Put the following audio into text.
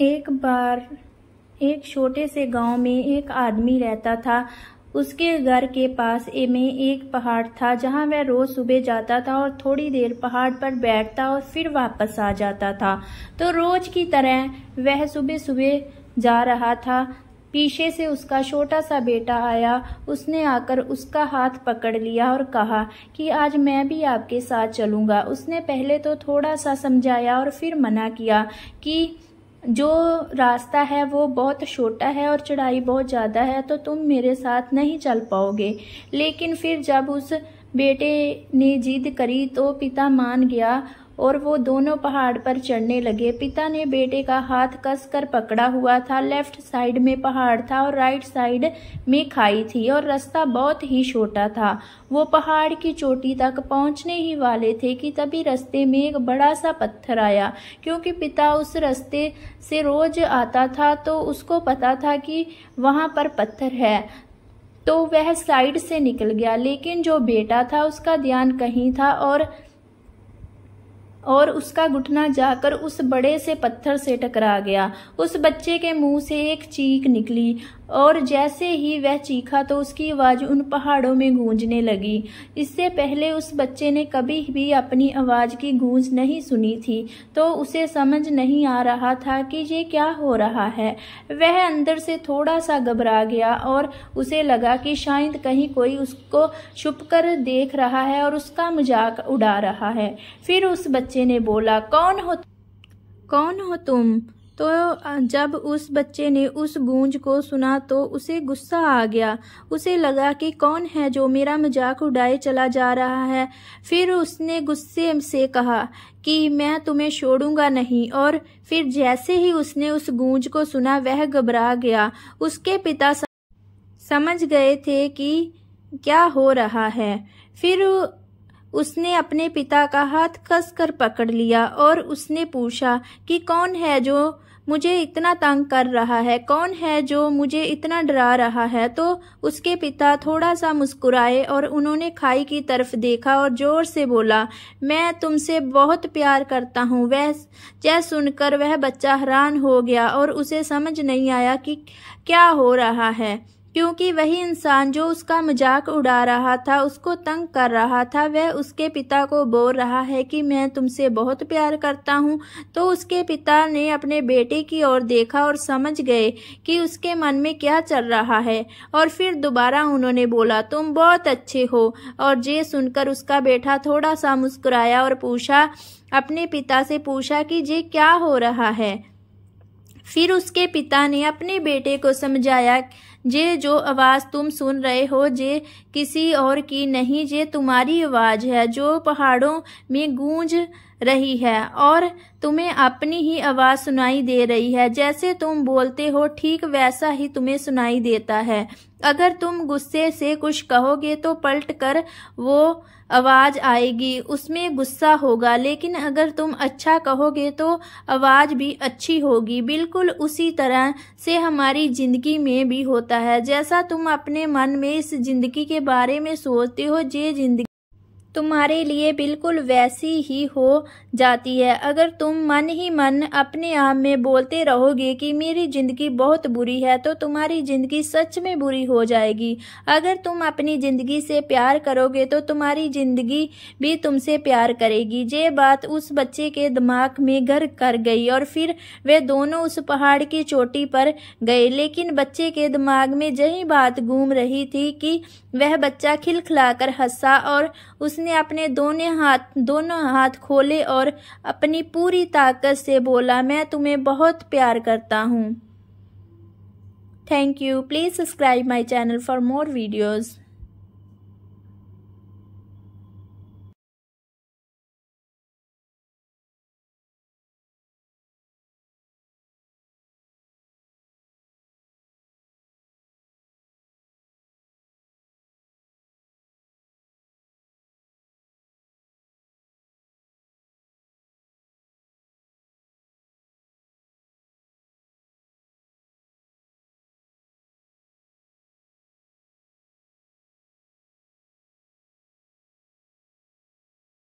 एक बार एक छोटे से गांव में एक आदमी रहता था उसके घर के पास में एक पहाड़ था जहां वह रोज सुबह जाता था और थोड़ी देर पहाड़ पर बैठता और फिर वापस आ जाता था तो रोज की तरह वह सुबह सुबह जा रहा था पीछे से उसका छोटा सा बेटा आया उसने आकर उसका हाथ पकड़ लिया और कहा कि आज मैं भी आपके साथ चलूंगा उसने पहले तो थोड़ा सा समझाया और फिर मना किया कि जो रास्ता है वो बहुत छोटा है और चढ़ाई बहुत ज़्यादा है तो तुम मेरे साथ नहीं चल पाओगे लेकिन फिर जब उस बेटे ने जिद करी तो पिता मान गया और वो दोनों पहाड़ पर चढ़ने लगे पिता ने बेटे का हाथ कसकर पकड़ा हुआ था लेफ्ट साइड में पहाड़ था और राइट साइड में खाई थी और रास्ता बहुत ही छोटा था वो पहाड़ की चोटी तक पहुंचने ही वाले थे कि तभी रास्ते में एक बड़ा सा पत्थर आया क्योंकि पिता उस रास्ते से रोज आता था तो उसको पता था कि वहाँ पर पत्थर है तो वह साइड से निकल गया लेकिन जो बेटा था उसका ध्यान कहीं था और और उसका घुटना जाकर उस बड़े से पत्थर से टकरा गया उस बच्चे के मुंह से एक चीख निकली और जैसे ही वह चीखा तो उसकी आवाज़ उन पहाड़ों में गूंजने लगी इससे पहले उस बच्चे ने कभी भी अपनी आवाज़ की गूंज नहीं सुनी थी तो उसे समझ नहीं आ रहा था कि ये क्या हो रहा है वह अंदर से थोड़ा सा घबरा गया और उसे लगा कि शायद कहीं कोई उसको छुप कर देख रहा है और उसका मजाक उड़ा रहा है फिर उस बच्चे ने बोला कौन हो कौन हो तुम तो जब उस बच्चे ने उस गूंज को सुना तो उसे गुस्सा आ गया उसे लगा कि कौन है जो मेरा मजाक उड़ाए चला जा रहा है फिर उसने गुस्से से कहा कि मैं तुम्हें छोड़ूंगा नहीं और फिर जैसे ही उसने उस गूंज को सुना वह घबरा गया उसके पिता समझ गए थे कि क्या हो रहा है फिर उसने अपने पिता का हाथ कर पकड़ लिया और उसने पूछा कि कौन है जो मुझे इतना तंग कर रहा है कौन है जो मुझे इतना डरा रहा है तो उसके पिता थोड़ा सा मुस्कुराए और उन्होंने खाई की तरफ देखा और ज़ोर से बोला मैं तुमसे बहुत प्यार करता हूँ वह जय सुनकर वह बच्चा हैरान हो गया और उसे समझ नहीं आया कि क्या हो रहा है क्योंकि वही इंसान जो उसका मजाक उड़ा रहा था उसको तंग कर रहा था वह उसके पिता को बोल रहा है कि मैं तुमसे बहुत प्यार करता हूँ तो उसके पिता ने अपने बेटे की ओर देखा और समझ गए कि उसके मन में क्या चल रहा है और फिर दोबारा उन्होंने बोला तुम बहुत अच्छे हो और ये सुनकर उसका बेटा थोड़ा सा मुस्कुराया और पूछा अपने पिता से पूछा कि ये क्या हो रहा है फिर उसके पिता ने अपने बेटे को समझाया जे जो आवाज़ तुम सुन रहे हो जे किसी और की नहीं जे तुम्हारी आवाज़ है जो पहाड़ों में गूंज रही है और तुम्हें अपनी ही आवाज़ सुनाई दे रही है जैसे तुम बोलते हो ठीक वैसा ही तुम्हें सुनाई देता है अगर तुम गुस्से से कुछ कहोगे तो पलट कर वो आवाज़ आएगी उसमें गुस्सा होगा लेकिन अगर तुम अच्छा कहोगे तो आवाज़ भी अच्छी होगी बिल्कुल उसी तरह से हमारी ज़िंदगी में भी होता है जैसा तुम अपने मन में इस ज़िंदगी के बारे में सोचते हो ये ज़िंदगी तुम्हारे लिए बिल्कुल वैसी ही हो जाती है अगर तुम मन ही मन अपने आप में बोलते रहोगे कि मेरी ज़िंदगी बहुत बुरी है तो तुम्हारी ज़िंदगी सच में बुरी हो जाएगी अगर तुम अपनी ज़िंदगी से प्यार करोगे तो तुम्हारी ज़िंदगी भी तुमसे प्यार करेगी ये बात उस बच्चे के दिमाग में घर कर गई और फिर वे दोनों उस पहाड़ की चोटी पर गए लेकिन बच्चे के दिमाग में यही बात घूम रही थी कि वह बच्चा खिलखिलाकर हंसा और उसने उसने अपने दोनों हाथ दोनों हाथ खोले और अपनी पूरी ताकत से बोला मैं तुम्हें बहुत प्यार करता हूँ thank you please subscribe my channel for more videos